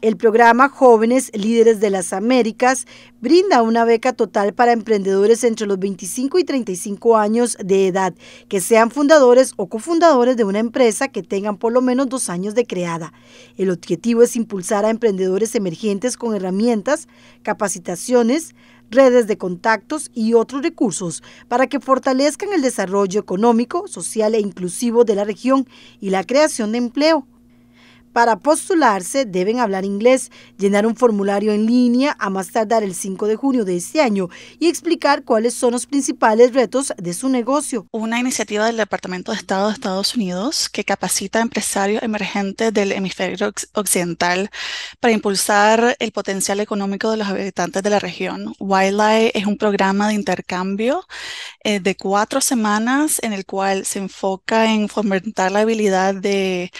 El programa Jóvenes Líderes de las Américas brinda una beca total para emprendedores entre los 25 y 35 años de edad, que sean fundadores o cofundadores de una empresa que tengan por lo menos dos años de creada. El objetivo es impulsar a emprendedores emergentes con herramientas, capacitaciones, redes de contactos y otros recursos para que fortalezcan el desarrollo económico, social e inclusivo de la región y la creación de empleo. Para postularse deben hablar inglés, llenar un formulario en línea a más tardar el 5 de junio de este año y explicar cuáles son los principales retos de su negocio. Una iniciativa del Departamento de Estado de Estados Unidos que capacita a empresarios emergentes del hemisferio occidental para impulsar el potencial económico de los habitantes de la región. Wildlife es un programa de intercambio eh, de cuatro semanas en el cual se enfoca en fomentar la habilidad de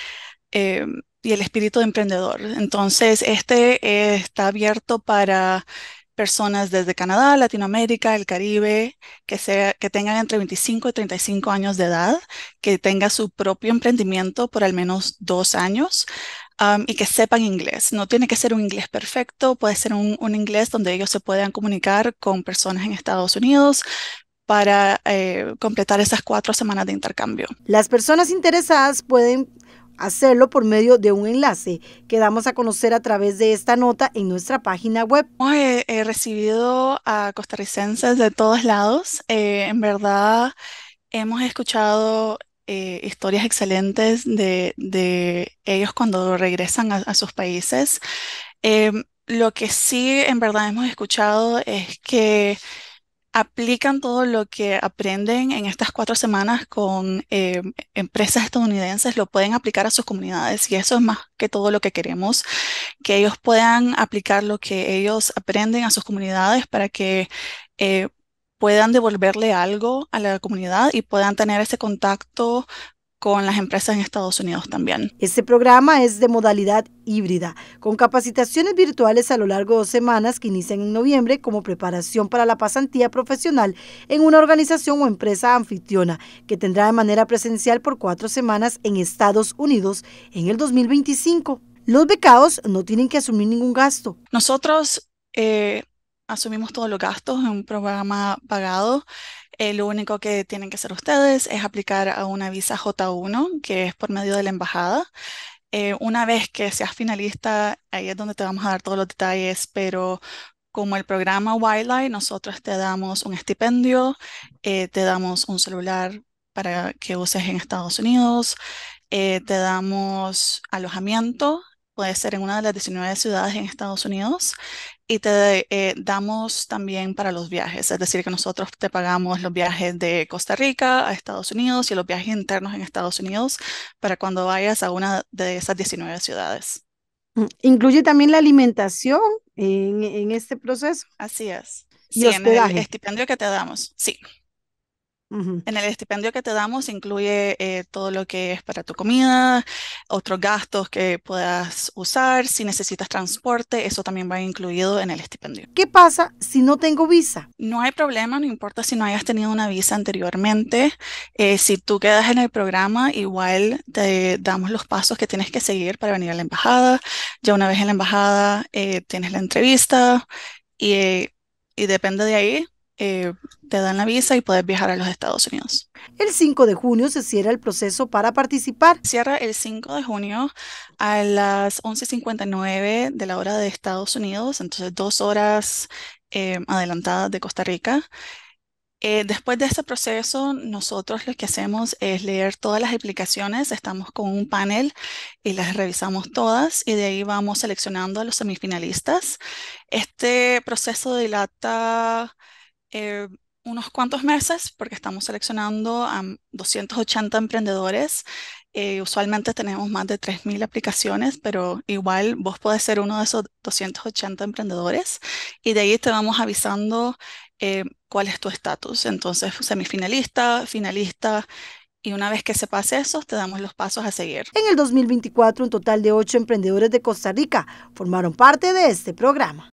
eh, y el espíritu de emprendedor. Entonces, este eh, está abierto para personas desde Canadá, Latinoamérica, el Caribe, que, sea, que tengan entre 25 y 35 años de edad, que tenga su propio emprendimiento por al menos dos años um, y que sepan inglés. No tiene que ser un inglés perfecto, puede ser un, inglés donde ellos se puedan comunicar con personas en Estados Unidos, para eh, completar esas cuatro semanas de intercambio. Las personas interesadas pueden hacerlo por medio de un enlace que damos a conocer a través de esta nota en nuestra página web. He, eh, eh, recibido a costarricenses de todos lados. Eh, en verdad, hemos escuchado historias excelentes de, ellos cuando regresan a, sus países. Em, lo que sí, en verdad, hemos escuchado es que aplican todo lo que aprenden en estas cuatro semanas con eh, empresas estadounidenses, lo pueden aplicar a sus comunidades y eso es más que todo lo que queremos, que ellos puedan aplicar lo que ellos aprenden a sus comunidades para que eh, puedan devolverle algo a la comunidad y puedan tener ese contacto con las empresas en Estados Unidos también. Este programa es de modalidad híbrida, con capacitaciones virtuales a lo largo de dos semanas que inician en noviembre como preparación para la pasantía profesional en una organización o empresa anfitriona, que tendrá de manera presencial por cuatro semanas en Estados Unidos en el 2025. Los becados no tienen que asumir ningún gasto. Nosotros eh, asumimos todos los gastos en un programa pagado. Eh, lo único que tienen que hacer ustedes es aplicar a una visa J1, que es por medio de la embajada. Eh, una vez que seas finalista, ahí es donde te vamos a dar todos los detalles, pero como el programa Wildlife, nosotros te damos un estipendio, eh, te damos un celular para que uses en Estados Unidos, te damos alojamiento puede ser en una de las 19 ciudades en Estados Unidos y te eh, damos también para los viajes, es decir, que nosotros te pagamos los viajes de Costa Rica a Estados Unidos y los viajes internos en Estados Unidos para cuando vayas a una de esas 19 ciudades. Mm, incluye también la alimentación en, este proceso. Así es. Y sí, el estipendio que te damos, sí. En el estipendio que te damos incluye eh, todo lo que es para tu comida, otros gastos que puedas usar, si necesitas transporte, eso también va incluido en el estipendio. ¿Qué pasa si no tengo visa? No hay problema, no importa si no hayas tenido una visa anteriormente. Eh, si tú quedas en el programa, igual te damos los pasos que tienes que seguir para venir a la embajada. Ya una vez en la embajada eh, tienes la entrevista y, y depende de ahí eh, te dan la visa y puedes viajar a los Estados Unidos. El 5 de junio se cierra el proceso para participar. Cierra el 5 de junio a las 11.59 de la hora de Estados Unidos, entonces dos horas eh, adelantadas de Costa Rica. Eh, después de este proceso, nosotros lo que hacemos es leer todas las aplicaciones, estamos con un panel y las revisamos todas y de ahí vamos seleccionando a los semifinalistas. Este proceso dilata eh, unos cuantos meses porque estamos seleccionando a 280 emprendedores. Eh, usualmente tenemos más de 3.000 aplicaciones, pero igual vos podés ser uno de esos 280 emprendedores y de ahí te vamos avisando eh, cuál es tu estatus. Entonces, semifinalista, finalista, y una vez que se pase eso, te damos los pasos a seguir. En el 2024, un total de ocho emprendedores de Costa Rica formaron parte de este programa.